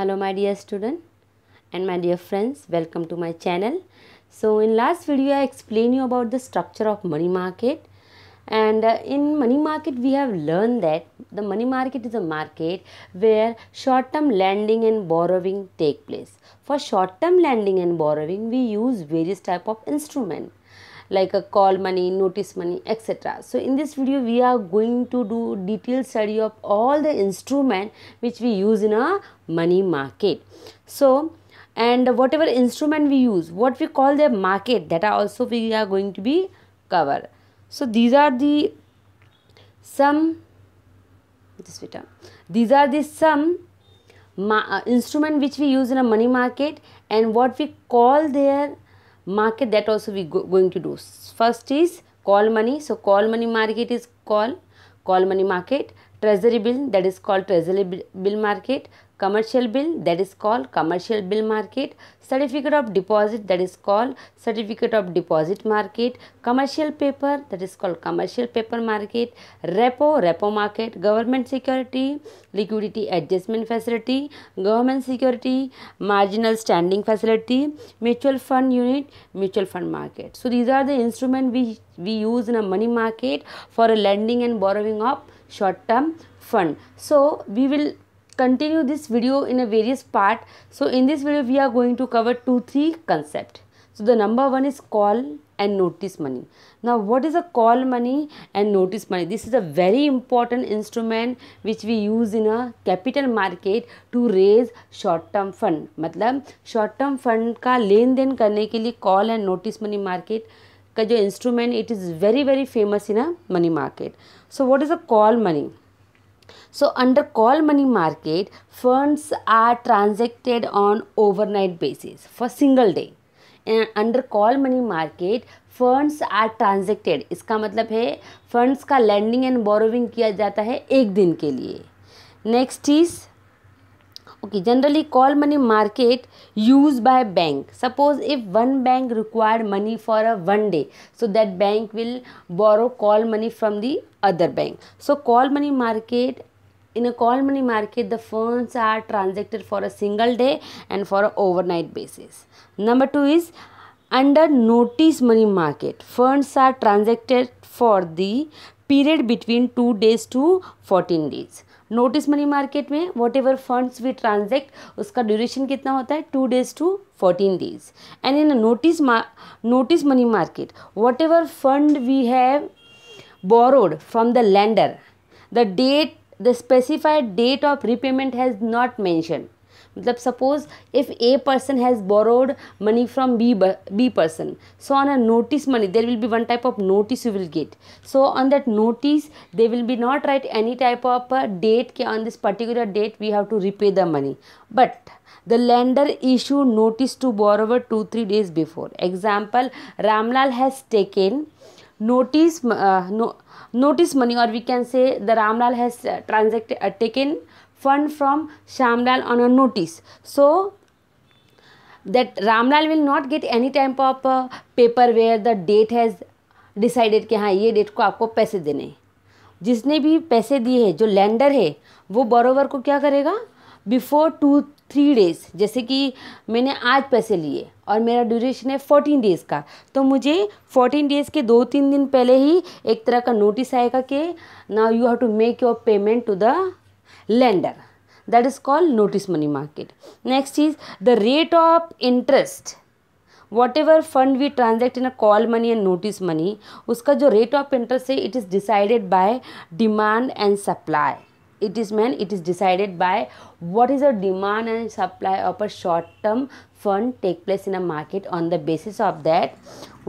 hello my dear student and my dear friends welcome to my channel so in last video i explained you about the structure of money market and uh, in money market we have learned that the money market is a market where short term lending and borrowing take place for short term lending and borrowing we use various type of instrument like a call money, notice money, etc. So in this video, we are going to do detailed study of all the instrument which we use in a money market. So and whatever instrument we use, what we call the market, that are also we are going to be cover. So these are the some this beta. These are the some uh, instrument which we use in a money market and what we call their market that also we go, going to do first is call money so call money market is call call money market treasury bill that is called treasury bill market commercial bill that is called commercial bill market certificate of deposit that is called certificate of deposit market commercial paper that is called commercial paper market repo repo market government security liquidity adjustment facility government security marginal standing facility mutual fund unit mutual fund market so these are the instrument we we use in a money market for a lending and borrowing of short term fund so we will continue this video in a various part so in this video we are going to cover two three concept so the number one is call and notice money now what is a call money and notice money this is a very important instrument which we use in a capital market to raise short term fund मतलब short term fund का लेन then करने के लिए call and notice money market का जो instrument it is very very famous in a money market so what is a call money so under call money market funds are transacted on overnight basis for single day under call money market funds are transacted इसका मतलब है funds का landing and borrowing किया जाता है एक दिन के लिए next is okay generally call money market used by bank suppose if one bank required money for a one day so that bank will borrow call money from the other bank so call money market in a call money market the funds are transacted for a single day and for an overnight basis number 2 is under notice money market funds are transacted for the period between 2 days to 14 days notice money market में whatever funds we transact उसका duration कितना होता है two days to fourteen days and in notice notice money market whatever fund we have borrowed from the lender the date the specified date of repayment has not mention मतलब suppose if a person has borrowed money from b b person so on a notice money there will be one type of notice you will get so on that notice they will be not write any type of uh, date ke on this particular date we have to repay the money but the lender issue notice to borrower 2 3 days before example ramlal has taken notice uh, no, notice money or we can say the ramlal has uh, transacted uh, taken fund from Shamlal on a notice. So that Ramlal will not get any type of uh, paper where the date has decided कि ha ye date ko aapko paise dene jisne bhi paise diye hai jo lender hai wo borrower ko kya karega before 2 three days जैसे कि मैंने आज पैसे लिए और मेरा duration है फोर्टीन डेज़ का तो मुझे फोर्टीन डेज़ के दो तीन दिन पहले ही एक तरह का नोटिस आएगा कि now you have to make your payment to the lender that is called notice money market next is the rate of interest whatever fund we transact in a call money and notice money uska jo rate of interest hai it is decided by demand and supply it is meant it is decided by what is the demand and supply of a short term fund take place in a market on the basis of that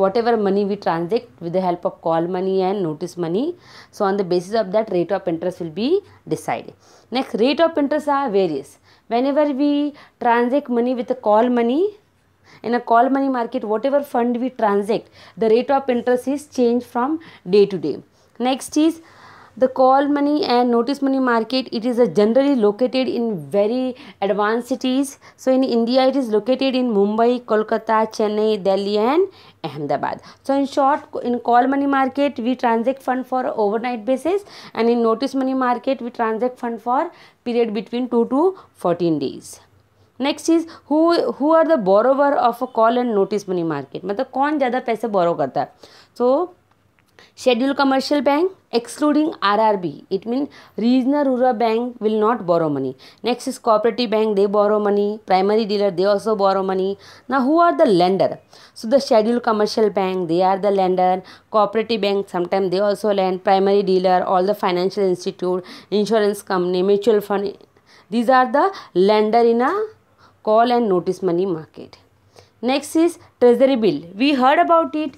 whatever money we transact with the help of call money and notice money so on the basis of that rate of interest will be decided next rate of interest are various whenever we transact money with a call money in a call money market whatever fund we transact the rate of interest is changed from day to day next is the call money and notice money market it is a generally located in very advance cities so in India it is located in Mumbai Kolkata Chennai Delhi and Ahmedabad so in short in call money market we transact fund for overnight basis and in notice money market we transact fund for period between two to fourteen days next is who are the borrower of a call and notice money market मतलब कौन ज़्यादा पैसे borrow करता है so Scheduled Commercial Bank excluding RRB. It means regional rural bank will not borrow money. Next is cooperative bank, they borrow money. Primary dealer, they also borrow money. Now who are the lender? So the scheduled commercial bank, they are the lender. Cooperative bank, sometimes they also lend. Primary dealer, all the financial institute, insurance company, mutual fund. These are the lender in a call and notice money market. Next is treasury bill. We heard about it.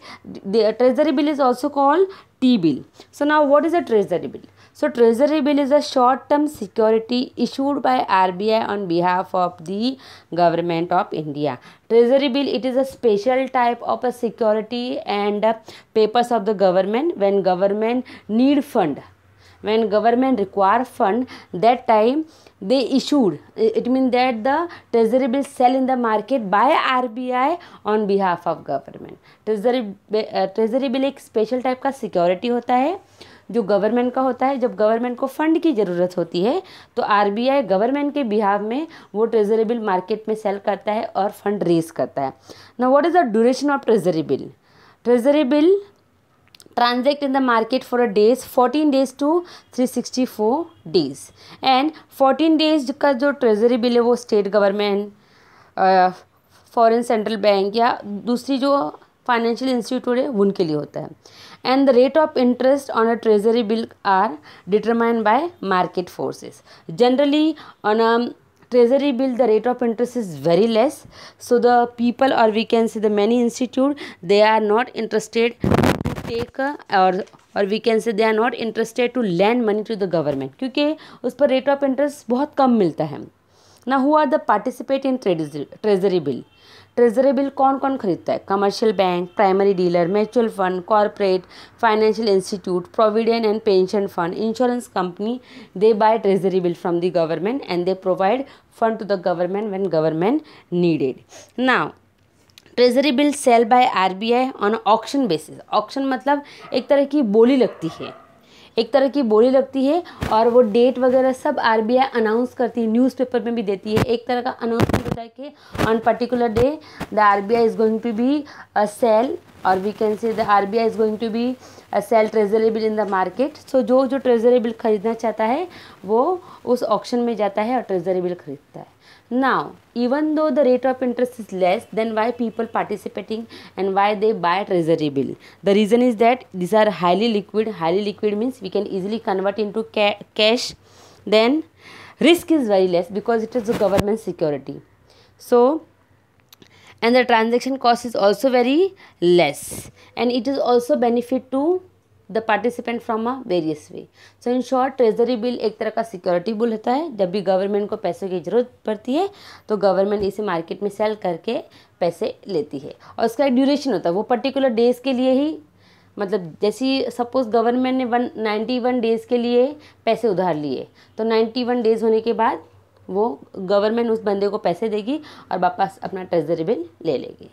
The uh, treasury bill is also called T-bill. So now what is a treasury bill? So treasury bill is a short-term security issued by RBI on behalf of the government of India. Treasury bill it is a special type of a security and uh, papers of the government when government need fund when government require fund that time they issued it mean that the treasury bill sell in the market by RBI on behalf of government treasury treasury bill ek special type ka security hota hai जो government का होता है जब government को fund की ज़रूरत होती है तो आरबीआई गवर्नमेंट के बिहाव में वो ट्रेजरी बिल मार्केट में सेल करता है और फंड रेज करता है ना what is the duration of treasury bill treasury bill transact in the market for a days 14 days to 364 days and 14 days का जो ट्रेजरी बिल है वो state government foreign central bank या दूसरी जो फाइनेंशियल इंस्टीट्यूट है उनके लिए होता है and the rate of interest on a treasury bill are determined by market forces generally on a treasury bill the rate of interest is very less so the people or we can say the many institute they are not interested take और और we can say they are not interested to lend money to the government क्योंकि उस पर rate of interest बहुत कम मिलता है ना who are the participate in treasury bill treasury bill कौन कौन खरीदता है commercial bank primary dealer mutual fund corporate financial institute provident and pension fund insurance company they buy treasury bill from the government and they provide fund to the government when government needed now treasury bill sale by RBI on auction basis auction मतलब एक तरह की बोली लगती है एक तरह की बोली लगती है और वो डेट वगैरह सब आरबीआई अनाउंस करती है न्यूज़पेपर में भी देती है एक तरह का अनाउंसमेंट होता है कि on particular day the RBI is going to be a sale और we can see the RBI is going to be a sale treasury bill in the market so जो जो ट्रेजरी बिल खरीदना चाहता है वो उस ऑप्शन में जाता है और ट्रेजरी बिल खरीदता है Now, even though the rate of interest is less, then why people participating and why they buy treasury bill? The reason is that these are highly liquid. Highly liquid means we can easily convert into ca cash. Then risk is very less because it is a government security. So, and the transaction cost is also very less and it is also benefit to the participant from a various way so in short treasury bill एक तरह का security bill होता है जब भी government को पैसों की ज़रूरत पड़ती है तो गवर्नमेंट इसे मार्केट में सेल करके पैसे लेती है और उसका एक ड्यूरेशन होता है वो पर्टिकुलर डेज़ के लिए ही मतलब जैसे सपोज गवर्नमेंट ने वन नाइन्टी वन डेज़ के लिए पैसे उधार लिए तो नाइन्टी वन डेज़ होने के बाद वो गवर्नमेंट उस बंदे को पैसे देगी और वापस अपना ट्रेजरी बिल ले लेगी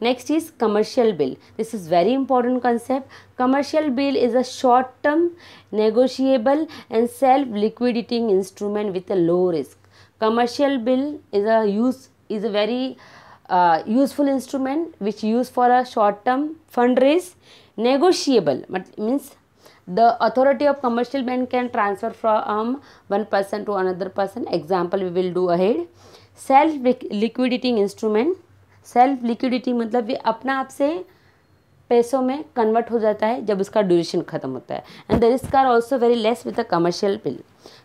Next is commercial bill. This is very important concept. Commercial bill is a short-term, negotiable and self-liquidating instrument with a low risk. Commercial bill is a use is a very uh, useful instrument which used for a short-term fundraise. Negotiable means the authority of commercial bank can transfer from one person to another person. Example we will do ahead. Self-liquidating instrument self liquidity मतलब ये अपना आप से पैसों में convert हो जाता है जब उसका ड्यूरेशन खत्म होता है and the risk are also very less with a commercial bill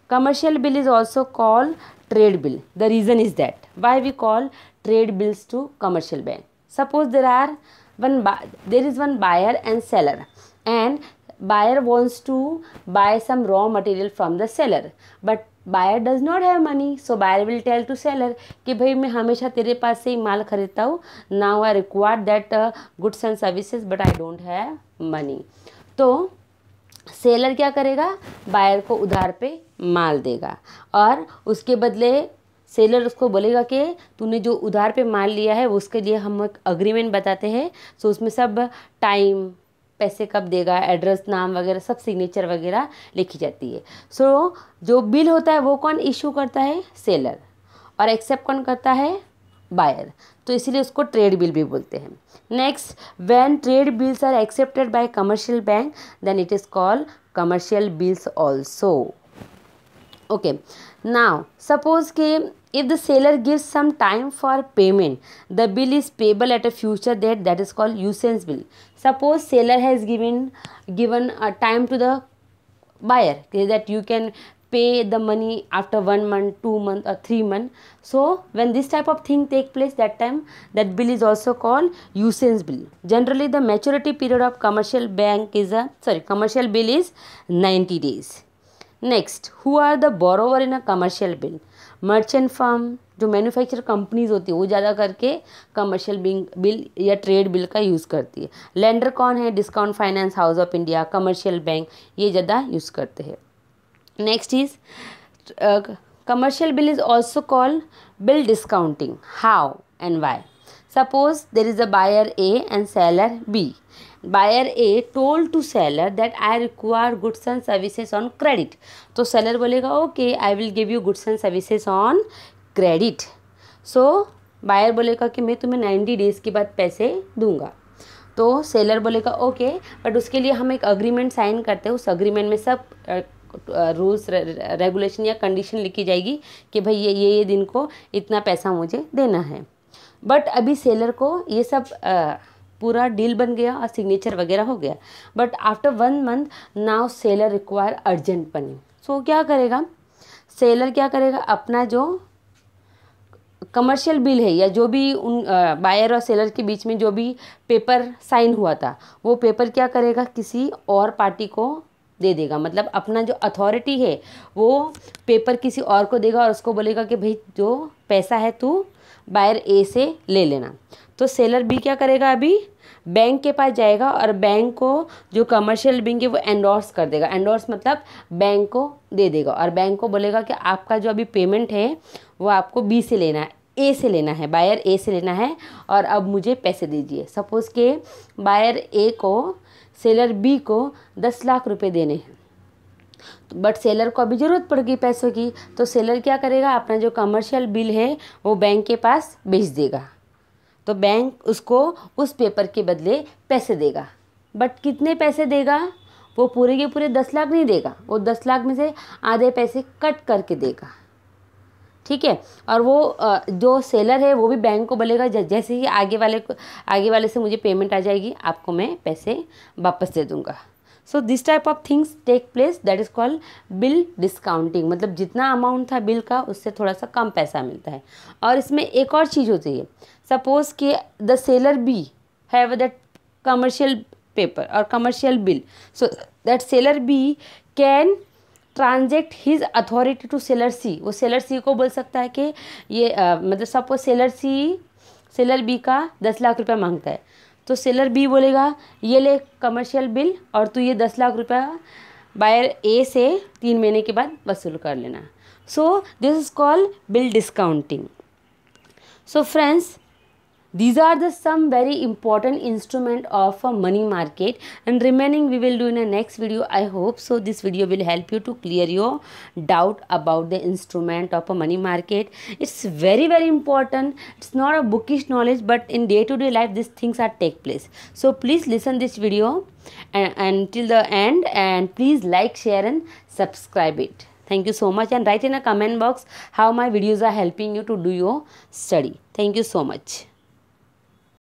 commercial bill is also call trade bill the reason is that why we call trade bills to commercial bank suppose there are one there is one buyer and seller and buyer wants to buy some raw material from the seller but buyer does not have money so buyer will tell to seller कि भाई मैं हमेशा तेरे पास से ही माल खरीदता हूँ now I require that goods and services but I don't have money तो सेलर क्या करेगा बायर को उधार पे माल देगा और उसके बदले सेलर उसको बोलेगा कि तूने जो उधार पे माल लिया है उसके लिए हम एक अग्रीमेंट बताते हैं सो उसमें सब टाइम पैसे कब देगा एड्रेस नाम वगैरह सब सिग्नेचर वगैरह लिखी जाती है सो so, जो बिल होता है वो कौन इशू करता है सेलर और एक्सेप्ट कौन करता है बायर तो इसीलिए उसको ट्रेड बिल भी बोलते हैं next when trade bills are accepted by commercial bank then it is called commercial bills also okay now suppose के if the seller gives some time for payment the bill is payable at a future date that is called usance bill suppose seller has given given a time to the buyer okay, that you can pay the money after one month two month or three month so when this type of thing take place that time that bill is also called usance bill generally the maturity period of commercial bank is a sorry commercial bill is 90 days next who are the borrower in a commercial bill merchant firm जो manufacture companies होती है वो ज़्यादा करके commercial बिंग bill या trade bill का use करती है लैंडर कौन है discount finance house of India commercial bank ये ज़्यादा यूज़ करते हैं next is commercial bill is also call bill discounting how and why suppose there is a buyer A and seller B buyer A told to seller that I require goods and services on credit तो seller बोलेगा okay I will give you goods and services on credit so buyer बोलेगा कि मैं तुम्हें ninety days के बाद पैसे दूंगा तो सेलर बोलेगा ओके बट उसके लिए हम एक अग्रीमेंट साइन करते हैं उस अग्रीमेंट में सब रूल्स रेगुलेशन या कंडीशन लिखी जाएगी कि भाई ये ये ये दिन को इतना पैसा मुझे देना है बट अभी सेलर को ये सब आ, पूरा डील बन गया और सिग्नेचर वगैरह हो गया but after one month now seller require urgent money so क्या करेगा सेलर क्या करेगा अपना जो कमर्शियल बिल है या जो भी उन बायर और सेलर के बीच में जो भी पेपर साइन हुआ था वो पेपर क्या करेगा किसी और पार्टी को दे देगा मतलब अपना जो अथॉरिटी है वो पेपर किसी और को देगा और उसको बोलेगा कि भाई जो पैसा है तू बायर ए से ले लेना तो सेलर बी क्या करेगा अभी बैंक के पास जाएगा और बैंक को जो कमर्शियल बिंग है वो एंडोर्स कर देगा एंडोर्स मतलब बैंक को दे देगा और बैंक को बोलेगा कि आपका जो अभी पेमेंट है वो आपको बी से लेना है ए से लेना है बायर ए से लेना है और अब मुझे पैसे दीजिए सपोज़ के बायर ए को सेलर बी को दस लाख रुपए देने हैं तो बट सेलर को अभी ज़रूरत पड़ गई पैसों की तो सेलर क्या करेगा अपना जो कमर्शियल बिल है वो बैंक के पास भेज देगा तो बैंक उसको उस पेपर के बदले पैसे देगा बट कितने पैसे देगा वो पूरे के पूरे दस लाख नहीं देगा वो दस लाख में से आधे पैसे कट करके देगा ठीक है और वो जो सेलर है वो भी बैंक को बोलेगा जैसे ही आगे वाले को आगे वाले से मुझे पेमेंट आ जाएगी आपको मैं पैसे वापस दे दूँगा so this type of things take place that is called bill discounting मतलब जितना अमाउंट था बिल का उससे थोड़ा सा कम पैसा मिलता है और इसमें एक और चीज़ होती है सपोज़ कि the seller B have that commercial paper और commercial bill so that seller B can transact his authority to seller C वो सेलर सी को बोल सकता है कि ये आ, मतलब suppose seller C seller B का दस लाख रुपया मांगता है तो सेलर बी बोलेगा ये ले कमर्शियल बिल और तू ये दस लाख रुपया बायर ए से तीन महीने के बाद वसूल कर लेना so this is called bill discounting so friends these are the some very important instrument of a money market and remaining we will do in the next video i hope so this video will help you to clear your doubt about the instrument of a money market it's very very important it's not a bookish knowledge but in day to day life these things are take place so please listen this video and, and till the end and please like share and subscribe it thank you so much and write in a comment box how my videos are helping you to do your study thank you so much